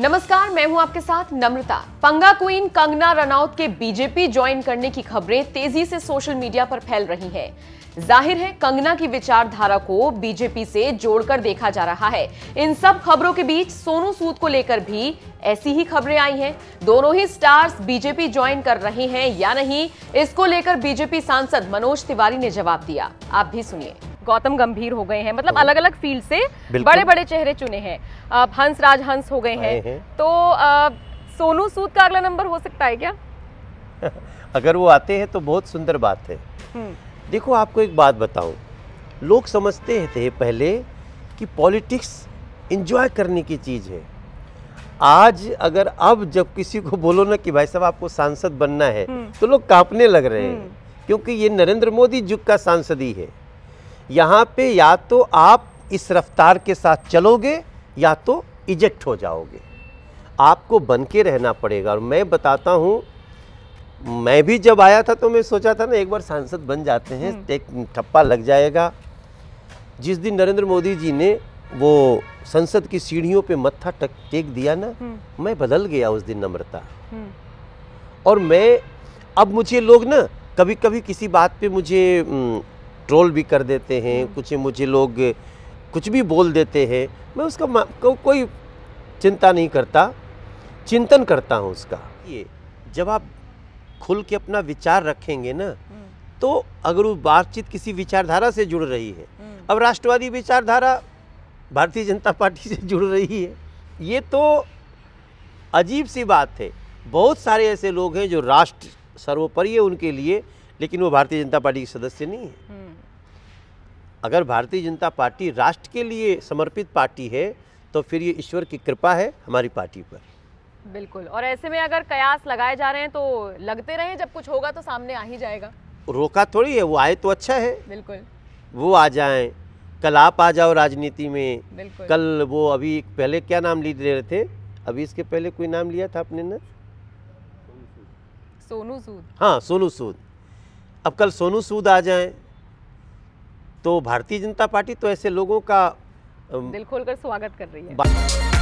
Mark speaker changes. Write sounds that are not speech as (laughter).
Speaker 1: नमस्कार मैं हूं आपके साथ नम्रता पंगा क्वीन कंगना रनौत के बीजेपी ज्वाइन करने की खबरें तेजी से सोशल मीडिया पर फैल रही हैं। जाहिर है कंगना की विचारधारा को बीजेपी से जोड़कर देखा जा रहा है इन सब खबरों के बीच सोनू सूद को लेकर भी ऐसी ही खबरें आई हैं दोनों ही स्टार्स बीजेपी ज्वाइन कर रहे हैं या नहीं इसको लेकर बीजेपी सांसद मनोज तिवारी ने जवाब दिया आप भी सुनिए गौतम गंभीर हो गए हैं मतलब हम्म। अलग अलग फील्ड से बड़े बड़े चेहरे चुने हैं हंस राज हंस हो गए हैं तो सोनू सूद का अगला नंबर हो सकता है क्या
Speaker 2: (laughs) अगर वो आते हैं तो बहुत सुंदर बात है हम्म। देखो आपको एक बात बताऊं लोग समझते थे पहले कि पॉलिटिक्स इंजॉय करने की चीज़ है आज अगर अब जब किसी को बोलो ना कि भाई साहब आपको सांसद बनना है हम्म। तो लोग कांपने लग रहे हैं क्योंकि ये नरेंद्र मोदी युग का सांसद ही है यहाँ पे या तो आप इस रफ्तार के साथ चलोगे या तो इजेक्ट हो जाओगे आपको बन के रहना पड़ेगा और मैं बताता हूँ मैं भी जब आया था तो मैं सोचा था ना एक बार सांसद बन जाते हैं हम्म। एक ठप्पा लग जाएगा जिस दिन नरेंद्र मोदी जी ने वो संसद की सीढ़ियों पे मत्था टक टेक दिया ना हम्म। मैं बदल गया उस दिन नम्रता हम्म। और मैं अब मुझे लोग ना कभी कभी किसी बात पे मुझे ट्रोल भी कर देते हैं हम्म। कुछ मुझे लोग कुछ भी बोल देते हैं मैं उसका को, कोई चिंता नहीं करता चिंतन करता हूँ उसका ये जब आप खुल के अपना विचार रखेंगे ना हम्म। तो अगर वो बातचीत किसी विचारधारा से जुड़ रही है हम्म। अब राष्ट्रवादी विचारधारा भारतीय जनता पार्टी से जुड़ रही है ये तो अजीब सी बात है बहुत सारे ऐसे लोग हैं जो राष्ट्र सर्वोपरि है उनके लिए लेकिन वो भारतीय जनता पार्टी के सदस्य नहीं है अगर भारतीय जनता पार्टी राष्ट्र के लिए समर्पित पार्टी है तो फिर ये ईश्वर की कृपा है हमारी पार्टी पर
Speaker 1: बिल्कुल और ऐसे में अगर कयास लगाए जा रहे हैं तो लगते रहे जब कुछ होगा तो सामने आ ही जाएगा
Speaker 2: रोका थोड़ी है वो आए तो अच्छा है बिल्कुल वो आ जाए कल आप आ जाओ राजनीति में कल वो अभी पहले क्या नाम ले रहे थे अभी इसके पहले कोई नाम लिया था आपने ना सोनू सूद हाँ सोनू सूद अब कल सोनू सूद आ जाए तो भारतीय जनता पार्टी तो ऐसे लोगों का दिल
Speaker 1: खोलकर स्वागत कर रही है